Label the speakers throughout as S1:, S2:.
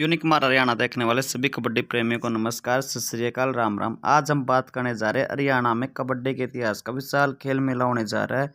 S1: unique मार हरियाणा देखने वाले सभी कबड्डी प्रेमियों को नमस्कार सत श्रीकाल राम राम आज हम बात करने जा रहे हैं हरियाणा में कबड्डी के इतिहास का विशाल खेल मेला होने जा रहा है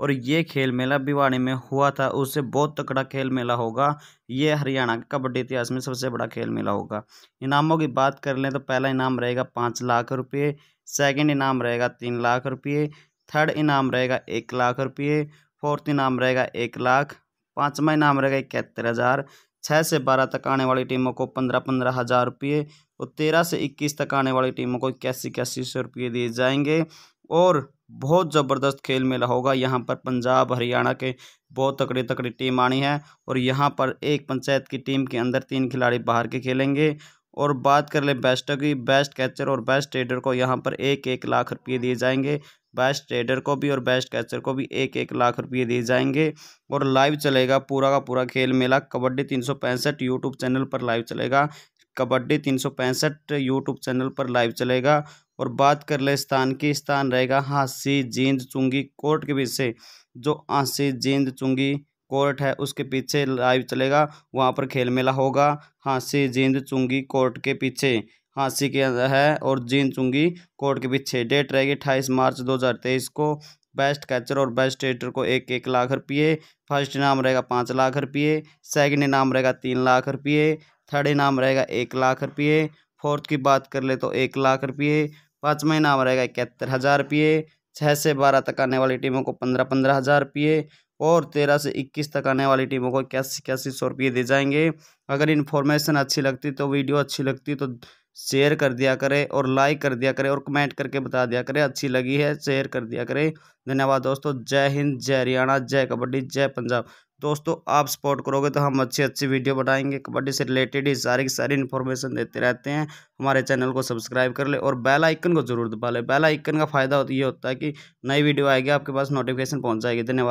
S1: और ये खेल मेला भिवाड़ी में हुआ था उससे बहुत तकड़ा खेल मेला होगा ये हरियाणा के कबड्डी इतिहास में सबसे बड़ा खेल मेला होगा इनामों की बात कर लें तो पहला इनाम रहेगा पाँच लाख रुपये सेकेंड इनाम रहेगा तीन लाख रुपये थर्ड इनाम रहेगा एक लाख रुपये फोर्थ इनाम रहेगा एक लाख पाँचवा इनाम रहेगा इकहत्तर हज़ार छः से बारह तक आने वाली टीमों को पंद्रह पंद्रह हज़ार रुपये और तेरह से इक्कीस तक आने वाली टीमों को इक्यासी इक्यासी सौ रुपये दिए जाएंगे और बहुत ज़बरदस्त खेल मेला होगा यहाँ पर पंजाब हरियाणा के बहुत तकड़ी तकड़ी टीम आनी है और यहाँ पर एक पंचायत की टीम के अंदर तीन खिलाड़ी बाहर के खेलेंगे और बात कर ले बेस्टों की बेस्ट कैचर और बेस्ट ट्रेडर को यहाँ पर एक एक लाख रुपये दिए जाएंगे बेस्ट ट्रेडर को भी और बेस्ट कैचर को भी एक एक लाख रुपये दिए जाएंगे और लाइव चलेगा पूरा का पूरा खेल मेला कबड्डी तीन सौ पैंसठ यूट्यूब चैनल पर लाइव चलेगा कबड्डी तीन सौ पैंसठ यूट्यूब चैनल पर लाइव चलेगा और बात कर ले स्थान की स्थान रहेगा हाँसी जींद चुंगी कोर्ट के पीछे जो हाँसी जींद चुंगी कोर्ट है उसके पीछे लाइव चलेगा वहाँ पर खेल मेला होगा हाँसी जींद चुंगी कोर्ट के पीछे हाँसी के अंदर है और जीन चुंगी कोर्ट के पीछे डेट रहेगी अट्ठाईस मार्च दो हज़ार तेईस को बेस्ट कैचर और बेस्ट एडिटर को एक एक लाख रुपये फर्स्ट इनाम रहेगा पाँच लाख रुपये सेकेंड इनाम रहेगा तीन लाख रुपये थर्ड इनाम रहेगा एक लाख रुपये फोर्थ की बात कर ले तो एक लाख रुपये पाँचवा इनाम रहेगा इकहत्तर हज़ार रुपये छः से बारह तक आने वाली टीमों को पंद्रह पंद्रह हज़ार रुपये और तेरह से इक्कीस तक आने वाली टीमों को इक्यासी इक्यासी सौ रुपये दिए जाएंगे अगर इन्फॉर्मेशन अच्छी लगती तो वीडियो अच्छी लगती तो शेयर कर दिया करें और लाइक कर दिया करें और कमेंट करके बता दिया करें अच्छी लगी है शेयर कर दिया करें धन्यवाद दोस्तों जय हिंद जय हरियाणा जय कबड्डी जय पंजाब दोस्तों आप सपोर्ट करोगे तो हम अच्छी अच्छी वीडियो बनाएंगे कबड्डी से रिलेटेड ही सारी की सारी इन्फॉर्मेशन देते रहते हैं हमारे चैनल को सब्सक्राइब कर ले और बेल आइकन को जरूर दबा ले बेल आइकन का फ़ायदा ये होता है कि नई वीडियो आएगी आपके पास नोटिफिकेशन पहुंच जाएगी धन्यवाद